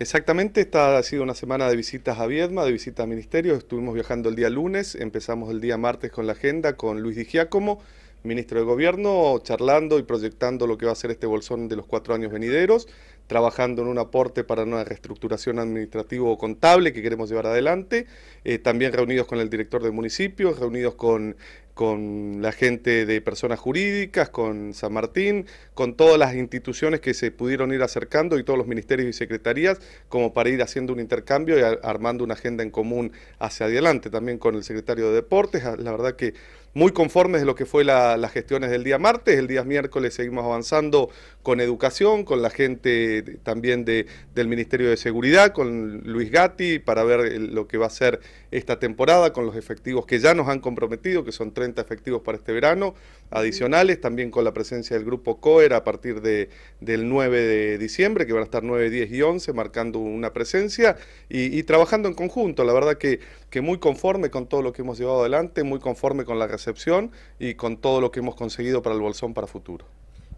Exactamente, esta ha sido una semana de visitas a Viedma, de visitas a ministerios. Estuvimos viajando el día lunes, empezamos el día martes con la agenda con Luis Di Giacomo, ministro de Gobierno, charlando y proyectando lo que va a ser este bolsón de los cuatro años venideros, trabajando en un aporte para una reestructuración administrativa o contable que queremos llevar adelante. Eh, también reunidos con el director de municipios, reunidos con con la gente de personas jurídicas, con San Martín, con todas las instituciones que se pudieron ir acercando y todos los ministerios y secretarías, como para ir haciendo un intercambio y armando una agenda en común hacia adelante, también con el secretario de Deportes. Ah, la verdad que muy conformes de lo que fue las gestiones del día martes. El día miércoles seguimos avanzando con educación, con la gente también de, del Ministerio de Seguridad, con Luis Gatti, para ver lo que va a ser esta temporada, con los efectivos que ya nos han comprometido, que son 30 efectivos para este verano, adicionales, también con la presencia del grupo COER a partir de, del 9 de diciembre, que van a estar 9, 10 y 11, marcando una presencia y, trabajando en conjunto. La verdad que, que muy conforme con todo lo que hemos llevado adelante, muy conforme con la excepción y con todo lo que hemos conseguido para el Bolsón para futuro.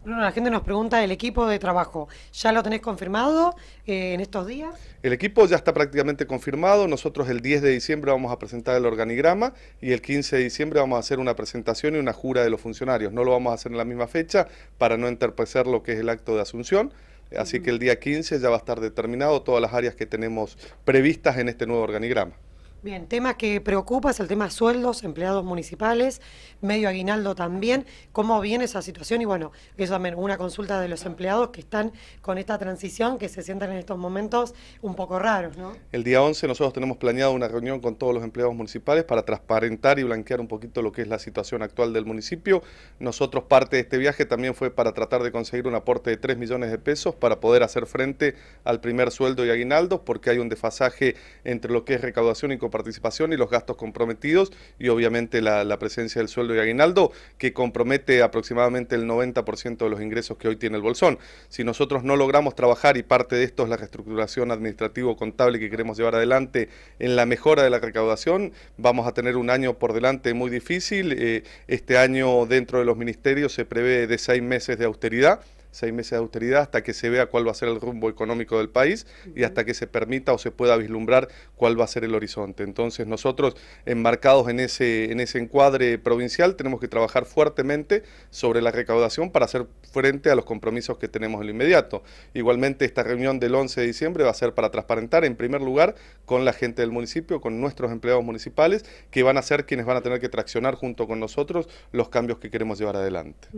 la gente nos pregunta del equipo de trabajo. ¿Ya lo tenés confirmado eh, en estos días? El equipo ya está prácticamente confirmado. Nosotros el 10 de diciembre vamos a presentar el organigrama y el 15 de diciembre vamos a hacer una presentación y una jura de los funcionarios. No lo vamos a hacer en la misma fecha para no entorpecer lo que es el acto de asunción. Así que el día 15 ya va a estar determinado todas las áreas que tenemos previstas en este nuevo organigrama. Bien, tema que preocupa es el tema sueldos, empleados municipales, medio aguinaldo también. ¿Cómo viene esa situación? Y bueno, eso también una consulta de los empleados que están con esta transición, que se sientan en estos momentos un poco raros, ¿no? El día 11 nosotros tenemos planeado una reunión con todos los empleados municipales para transparentar y blanquear un poquito lo que es la situación actual del municipio. Nosotros parte de este viaje también fue para tratar de conseguir un aporte de 3 millones de pesos para poder hacer frente al primer sueldo y aguinaldo porque hay un desfasaje entre lo que es recaudación y cooperación participación y los gastos comprometidos y obviamente la, presencia del sueldo y aguinaldo que compromete aproximadamente el 90% de los ingresos que hoy tiene el Bolsón. Si nosotros no logramos trabajar y parte de esto es la reestructuración administrativo-contable que queremos llevar adelante en la mejora de la recaudación, vamos a tener un año por delante muy difícil. Eh, este año dentro de los ministerios se prevé de seis meses de austeridad seis meses de austeridad hasta que se vea cuál va a ser el rumbo económico del país y hasta que se permita o se pueda vislumbrar cuál va a ser el horizonte. Entonces nosotros, enmarcados en ese, en ese encuadre provincial, tenemos que trabajar fuertemente sobre la recaudación para hacer frente a los compromisos que tenemos en lo inmediato. Igualmente esta reunión del 11 de diciembre va a ser para transparentar en primer lugar con la gente del municipio, con nuestros empleados municipales, que van a ser quienes van a tener que traccionar junto con nosotros los cambios que queremos llevar adelante.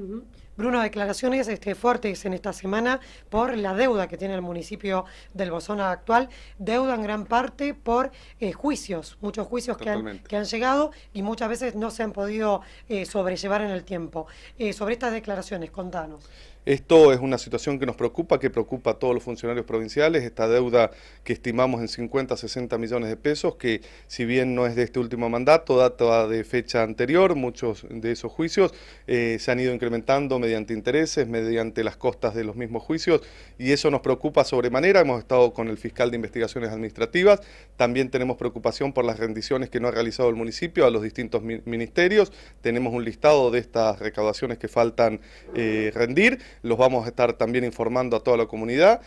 Bruno, declaraciones este, fuertes en esta semana por la deuda que tiene el municipio del Bozona actual, deuda en gran parte por eh, juicios, muchos juicios que han, llegado y muchas veces no se han podido eh, sobrellevar en el tiempo. Eh, sobre estas declaraciones, contanos. Esto es una situación que nos preocupa, que preocupa a todos los funcionarios provinciales, esta deuda que estimamos en 50, 60 millones de pesos, que si bien no es de este último mandato, data de fecha anterior, muchos de esos juicios eh, se han ido incrementando mediante intereses, mediante las costas de los mismos juicios, y eso nos preocupa sobremanera. Hemos estado con el fiscal de investigaciones administrativas, también tenemos preocupación por las rendiciones que no ha realizado el municipio a los distintos ministerios, tenemos un listado de estas recaudaciones que faltan eh, rendir, los vamos a estar también informando a toda la comunidad.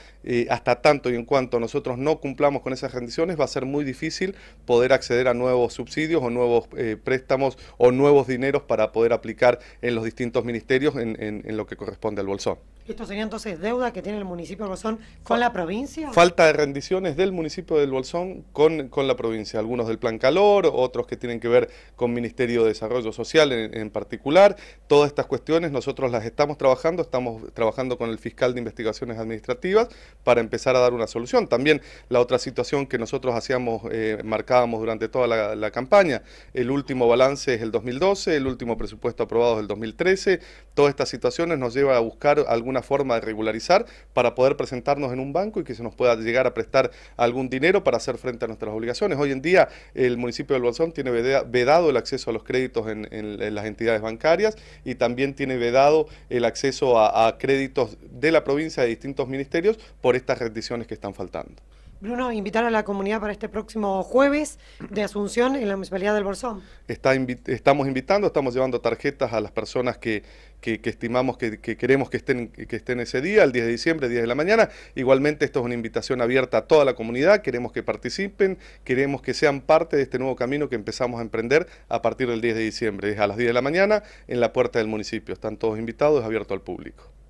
hasta tanto y en cuanto nosotros no cumplamos con esas rendiciones, va a ser muy difícil poder acceder a nuevos subsidios o nuevos eh, préstamos o nuevos dineros para poder aplicar en los distintos ministerios en, lo que corresponde al bolsón. ¿Esto sería entonces deuda que tiene el municipio del Bolsón con la provincia? Falta de rendiciones del municipio del Bolsón con, con la provincia. Algunos del Plan Calor, otros que tienen que ver con Ministerio de Desarrollo Social en particular. Todas estas cuestiones nosotros las estamos trabajando, estamos trabajando con el fiscal de investigaciones administrativas para empezar a dar una solución. También la otra situación que nosotros hacíamos, eh, marcábamos durante toda la, campaña, el último balance es el 2012, el último presupuesto aprobado es el 2013, todas estas situaciones nos llevan a buscar alguna forma de regularizar para poder presentarnos en un banco y que se nos pueda llegar a prestar algún dinero para hacer frente a nuestras obligaciones. Hoy en día el municipio de Bolsón tiene vedado el acceso a los créditos en, las entidades bancarias y también tiene vedado el acceso a a créditos de la provincia de distintos ministerios por estas rendiciones que están faltando. Bruno, invitar a la comunidad para este próximo jueves de Asunción en la Municipalidad del Bolsón. estamos invitando, estamos llevando tarjetas a las personas que, estimamos que, queremos que estén, que estén ese día, el 10 de diciembre, 10 de la mañana. Igualmente, esto es una invitación abierta a toda la comunidad, queremos que participen, queremos que sean parte de este nuevo camino que empezamos a emprender a partir del 10 de diciembre. Es a las 10 de la mañana en la puerta del municipio. Están todos invitados, es abierto al público.